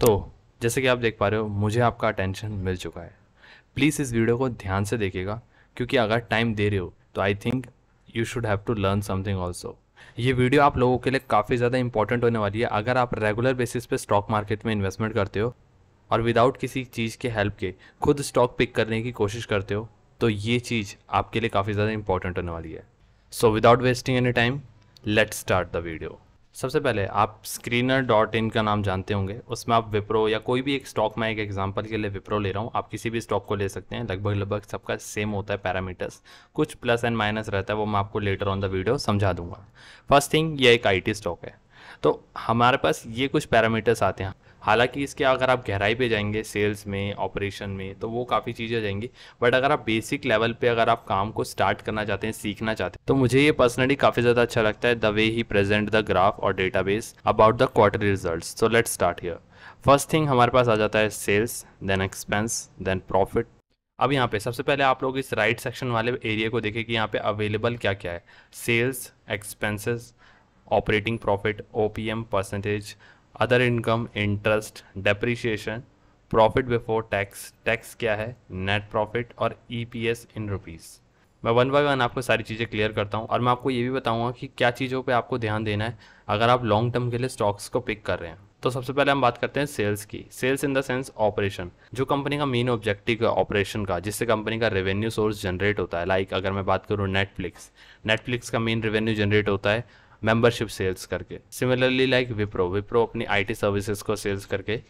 तो जैसे कि आप देख पा रहे हो मुझे आपका अटेंशन मिल चुका है प्लीज़ इस वीडियो को ध्यान से देखिएगा क्योंकि अगर टाइम दे रहे हो तो I think you should have to learn something also ये वीडियो आप लोगों के लिए काफ़ी ज़्यादा इंपॉर्टेंट होने वाली है अगर आप रेगुलर बेसिस पे स्टॉक मार्केट में इन्वेस्टमेंट करते हो और विदाउट किसी चीज़ के हेल्प के खुद स्टॉक पिक करने की कोशिश करते हो तो ये चीज़ आपके लिए काफ़ी ज़्यादा इंपॉर्टेंट होने वाली है so without wasting any time let start the video सबसे पहले आप स्क्रीनर डॉट इन का नाम जानते होंगे उसमें आप विप्रो या कोई भी एक स्टॉक मैं एक एग्जांपल के लिए विप्रो ले रहा हूँ आप किसी भी स्टॉक को ले सकते हैं लगभग लगभग सबका सेम होता है पैरामीटर्स कुछ प्लस एंड माइनस रहता है वो मैं आपको लेटर ऑन द वीडियो समझा दूंगा फर्स्ट थिंग ये एक आई स्टॉक है तो हमारे पास ये कुछ पैरामीटर्स आते हैं हालांकि इसके अगर आप गहराई पे जाएंगे सेल्स में ऑपरेशन में तो वो काफ़ी चीज़ें जाएंगी बट अगर आप बेसिक लेवल पे अगर आप काम को स्टार्ट करना चाहते हैं सीखना चाहते हैं तो मुझे ये पर्सनली काफ़ी ज़्यादा अच्छा लगता है the way he present the graph और data about the quarter result so let start here first thing हमारे पास आ जाता है sales then expense then profit अब यहाँ पे सबसे पहले आप लोग इस राइट सेक्शन वाले एरिया को देखें कि यहाँ पे अवेलेबल क्या क्या है sales expenses operating profit O percentage other income interest depreciation profit before tax tax क्या है नेट प्रॉफिट और ईपीएस इन रुपीज़ मैं वन बाय वन आपको सारी चीज़ें क्लियर करता हूँ और मैं आपको ये भी बताऊँगा कि क्या चीज़ों पे आपको ध्यान देना है अगर आप लॉन्ग टर्म के लिए स्टॉक्स को पिक कर रहे हैं तो सबसे पहले हम बात करते हैं सेल्स की sales in the sense operation जो कंपनी का मेन ऑब्जेक्टिव है ऑपरेशन का जिससे कंपनी का रेवेन्यू सोर्स जनरेट होता है लाइक like अगर मैं बात करूँ नेटफ्लिक्स नेटफ्लिक्स का मेन रेवेन्यू जनरेट होता है मेंबरशिप सेल्स करके सिमिलरली लाइक विप्रो विप्रो अपनी आई टी सर्विसेज को सेल्स करके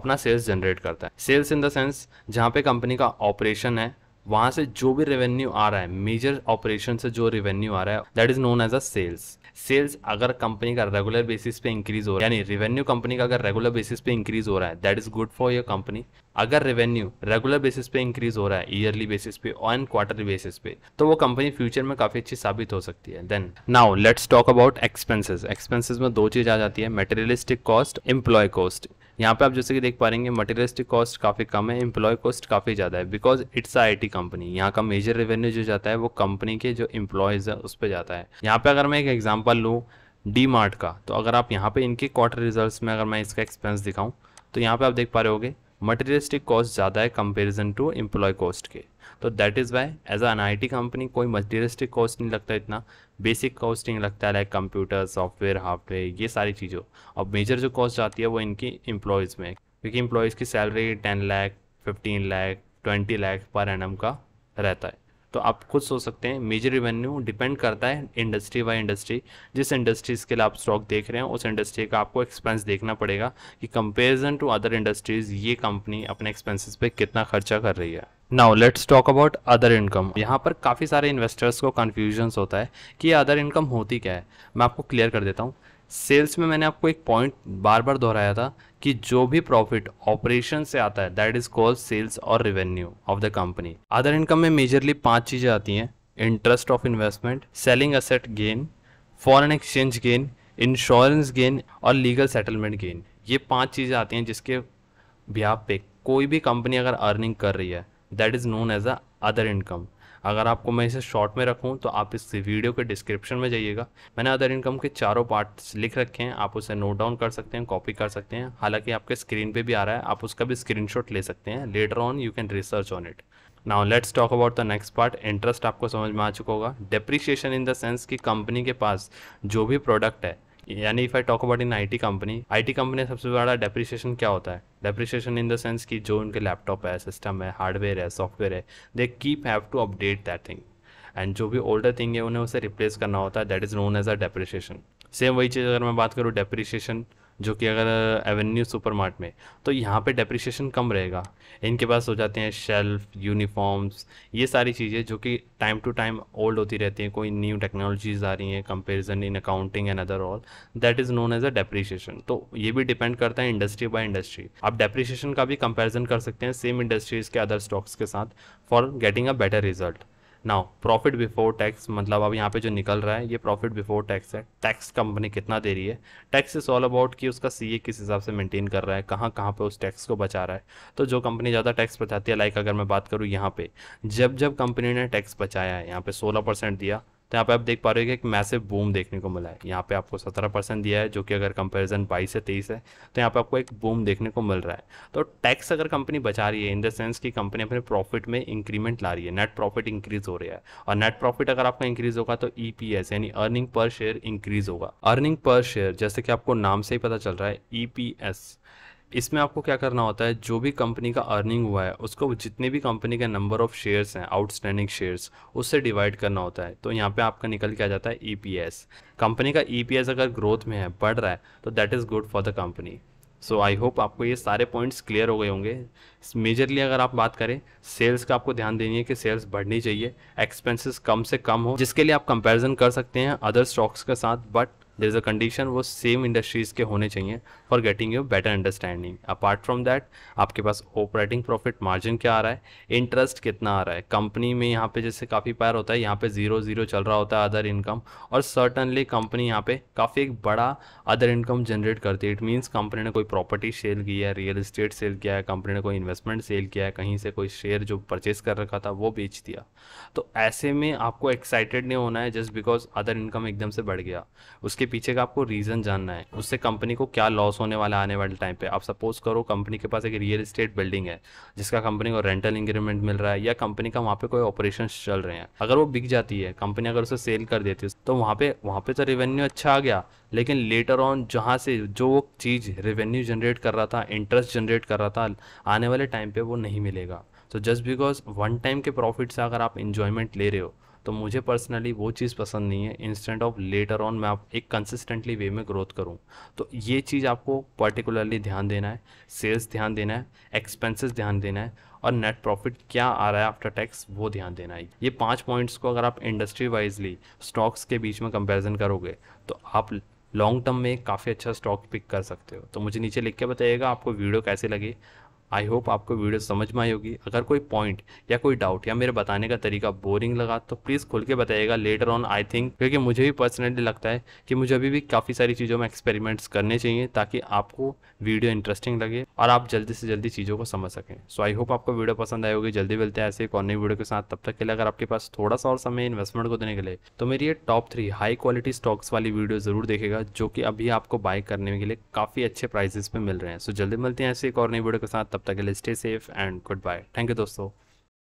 अपना सेल्स जनरेट करता है सेल्स इन द सेंस जहाँ पे कंपनी का ऑपरेशन है वहां से जो भी रेवेन्यू आ रहा है मेजर ऑपरेशन से जो रेवेन्यू आ रहा है that is known as a sales sales अगर कंपनी का रेगुलर बेसिस पे इंक्रीज हो रहा है यानी रेवेन्यू कंपनी का अगर रेगुलर बेसिस पे इंक्रीज हो रहा है that is good for your company अगर रेवेन्यू रेगुलर बेसिस पे इंक्रीज हो रहा है ईयरली बेसिस पे ऑन क्वार्टरली बेसिस पे तो वो कंपनी फ्यूचर में काफी अच्छी साबित हो सकती है then now let's talk about expenses expenses में दो चीज आ जाती है मेटेरियलिस्टिक कॉस्ट एम्प्लॉय कॉस्ट यहाँ पे आप जैसे कि देख पा रहे हैं मटेरियलिस्टिक कॉस्ट काफ़ी कम है एम्प्लॉय कॉस्ट काफ़ी ज़्यादा है because it's I T company यहाँ का मेजर रेवेन्यू जो जाता है वो कंपनी के जो एम्प्लॉयज़ है उस पर जाता है यहाँ पे अगर मैं एक एग्जाम्पल लूँ डी मार्ट का तो अगर आप यहाँ पे इनके क्वार्टर रिजल्ट में अगर मैं इसका एक्सपेंस दिखाऊँ तो यहाँ पे आप देख पा रहे होगे मटेरियलिस्टिक कॉस्ट ज़्यादा है कंपेरिजन टू एम्प्लॉय कॉस्ट के तो that is why as an I T company कोई मटेरियलिस्टिक कॉस्ट नहीं लगता इतना बेसिक कॉस्टिंग लगता है लाइक कंप्यूटर सॉफ्टवेयर हार्डवेयर ये सारी चीज़ों और मेजर जो कॉस्ट जाती है वो इनकी इम्प्लॉयज़ में क्योंकि इम्प्लॉयज़ की salary ten lakh fifteen lakh twenty lakh पर एन का रहता है तो आप खुद सोच सकते हैं मेजर रिवेन्यू डिपेंड करता है इंडस्ट्री बाई इंडस्ट्री जिस इंडस्ट्रीज़ के लिए आप स्टॉक देख रहे हैं उस इंडस्ट्री का आपको एक्सपेंस देखना पड़ेगा कि कंपेरिजन टू अदर इंडस्ट्रीज़ ये कंपनी अपने एक्सपेंसिस पे कितना खर्चा कर रही है now let's talk about other income यहाँ पर काफ़ी सारे इन्वेस्टर्स को कन्फ्यूजन्स होता है कि अदर इनकम होती क्या है मैं आपको क्लियर कर देता हूँ सेल्स में मैंने आपको एक पॉइंट बार बार दोहराया था कि जो भी प्रॉफिट ऑपरेशन से आता है दैट इज कॉल्ड सेल्स और revenue of the company other income में मेजरली पांच चीज़ें आती हैं interest of investment selling asset gain foreign exchange gain insurance gain और लीगल सेटलमेंट गेन ये पांच चीज़ें आती हैं जिसके ब्याह पे कोई भी कंपनी अगर अर्निंग कर रही है that is known as a other income अगर आपको मैं इसे शॉर्ट में रखूँ तो आप इस वीडियो के डिस्क्रिप्शन में जाइएगा मैंने अदर इनकम के चारों पार्ट्स लिख रखे हैं आप उसे नोट डाउन कर सकते हैं कॉपी कर सकते हैं हालांकि आपके स्क्रीन पे भी आ रहा है आप उसका भी स्क्रीन ले सकते हैं later on you can research on it now let's talk about the next part interest आपको समझ में आ चुका होगा डिप्रिशिएशन इन द सेंस कि कंपनी के पास जो भी प्रोडक्ट है यानी if I talk about in IT company IT company सबसे बड़ा डेप्रिसिएशन क्या होता है डेप्रिसिएशन इन द सेंस कि जो उनके लैपटॉप है सिस्टम है हार्डवेयर है सॉफ्टवेयर है they keep have to update that thing and जो भी ओल्डर थिंग है उन्हें उसे रिप्लेस करना होता है that is known as a depreciation same वही चीज़ अगर मैं बात करूँ डेप्रिसिएशन जो कि अगर एवेन्यू सुपर मार्ट में तो यहाँ पे डेप्रिसिएशन कम रहेगा इनके पास हो जाते हैं शेल्फ यूनिफॉर्म्स ये सारी चीज़ें जो कि टाइम टू टाइम ओल्ड होती रहती हैं कोई न्यू टेक्नोलॉजीज़ आ रही हैं comparison in accounting and other all that is known as a depreciation तो ये भी डिपेंड करता है इंडस्ट्री बाय इंडस्ट्री आप डेप्रिसिएशन का भी कंपेरिजन कर सकते हैं सेम इंडस्ट्रीज़ के अदर स्टॉक्स के साथ for getting a better result now profit before tax मतलब अब यहाँ पे जो निकल रहा है ये प्रॉफिट बिफोर टैक्स है टैक्स कंपनी कितना दे रही है टैक्स इस ऑल अबाउट कि उसका सीए किस हिसाब से मेंटेन कर रहा है कहाँ कहाँ पे उस टैक्स को बचा रहा है तो जो कंपनी ज़्यादा टैक्स बचाती है लाइक अगर मैं बात करूँ यहाँ पे जब जब कंपनी ने टैक्स बचाया है यहाँ पे सोलह दिया तो यहाँ पे आप देख पा रहे हो कि एक मैसिव बूम देखने को मिला है यहाँ पे आपको 17 परसेंट दिया है जो कि अगर कंपैरिजन 22 से 23 है तो यहाँ पे आपको एक बूम देखने को मिल रहा है तो टैक्स अगर कंपनी बचा रही है इन द सेंस कि कंपनी अपने प्रॉफिट में इंक्रीमेंट ला रही है नेट प्रॉफिट इंक्रीज हो रहा है और नेट प्रॉफिट अगर आपका इंक्रीज होगा तो ई e यानी अर्निंग पर शेयर इंक्रीज होगा अर्निंग पर शेयर जैसे कि आपको नाम से ही पता चल रहा है ई e इसमें आपको क्या करना होता है जो भी कंपनी का अर्निंग हुआ है उसको जितने भी कंपनी के नंबर ऑफ शेयर्स हैं आउटस्टैंडिंग शेयर्स उससे डिवाइड करना होता है तो यहाँ पे आपका निकल के आ जाता है ई e कंपनी का ईपीएस e अगर ग्रोथ में है बढ़ रहा है तो that is good for the company so I hope आपको ये सारे पॉइंट्स क्लियर हो गए होंगे मेजरली अगर आप बात करें सेल्स का आपको ध्यान देनी है कि सेल्स बढ़नी चाहिए एक्सपेंसेस कम से कम हो जिसके लिए आप कंपैरिजन कर सकते हैं अदर स्टॉक्स के साथ but there is a condition वो सेम इंडस्ट्रीज़ के होने चाहिए for getting your better understanding apart from that आपके पास ऑपरेटिंग प्रॉफिट मार्जिन क्या आ रहा है इंटरेस्ट कितना आ रहा है कंपनी में यहाँ पे जैसे काफ़ी पैर होता है यहाँ पे जीरो जीरो चल रहा होता है अदर इनकम और सर्टनली कंपनी यहाँ पे काफ़ी एक बड़ा अदर इनकम जनरेट करती है इट मीन्स कंपनी ने कोई प्रॉपर्टी सेल की है रियल इस्टेट सेल किया है कंपनी ने कोई इन्वेस्टमेंट सेल किया है कहीं से कोई शेयर जो परचेज कर रखा था वो बेच दिया तो ऐसे में आपको एक्साइटेड नहीं होना है जस्ट बिकॉज अदर इनकम एकदम से बढ़ गया उसके पीछे का आपको रीज़न जानना है उससे कंपनी को क्या लॉस होने वाला आने वाले टाइम पे आप सपोज करो कंपनी के पास एक रियल इस्टेट बिल्डिंग है जिसका कंपनी को रेंटल इंक्रीमेंट मिल रहा है या कंपनी का वहाँ पे कोई ऑपरेशन चल रहे हैं अगर वो बिक जाती है कंपनी अगर उसे सेल कर देती है तो वहाँ पे वहाँ पे तो रेवेन्यू अच्छा आ गया लेकिन लेटर ऑन जहाँ से जो वो चीज़ रेवेन्यू जनरेट कर रहा था इंटरेस्ट जनरेट कर रहा था आने वाले टाइम पे वो नहीं मिलेगा तो जस्ट बिकॉज वन टाइम के प्रॉफिट से अगर आप इन्जॉयमेंट ले रहे हो तो मुझे पर्सनली वो चीज़ पसंद नहीं है इंस्टेंट ऑफ लेटर ऑन मैं आप एक कंसिस्टेंटली वे में ग्रोथ करूँ तो ये चीज़ आपको पर्टिकुलरली ध्यान देना है सेल्स ध्यान देना है एक्सपेंसेस ध्यान देना है और नेट प्रॉफिट क्या आ रहा है आफ्टर टैक्स वो ध्यान देना है ये पाँच पॉइंट्स को अगर आप इंडस्ट्री वाइजली स्टॉक्स के बीच में कंपेरिजन करोगे तो आप लॉन्ग टर्म में काफ़ी अच्छा स्टॉक पिक कर सकते हो तो मुझे नीचे लिख के बताइएगा आपको वीडियो कैसे लगे आई होप आपको वीडियो समझ में आई होगी अगर कोई पॉइंट या कोई डाउट या मेरे बताने का तरीका बोरिंग लगा तो प्लीज़ खुल के बताइएगा लेटर ऑन आई थिंक क्योंकि मुझे भी पर्सनली लगता है कि मुझे अभी भी काफ़ी सारी चीज़ों में एक्सपेरिमेंट्स करने चाहिए ताकि आपको वीडियो इंटरेस्टिंग लगे और आप जल्दी से जल्दी चीज़ों को समझ सकें सो आई होप आपको वीडियो पसंद आई होगी जल्दी मिलते हैं ऐसे एक और नई वीडियो के साथ तब तक के लिए अगर आपके पास थोड़ा सा और समय इन्वेस्टमेंट को देने के लिए तो मेरी ये top three high quality stocks वाली वीडियो ज़रूर देखेगा जो कि अभी आपको बाय करने के लिए काफ़ी अच्छे प्राइजेस पे मिल रहे हैं सो जल्दी मिलते हैं ऐसे एक और नई वीडियो के साथ तब तब तक के लिए stay safe and goodbye thank you दोस्तों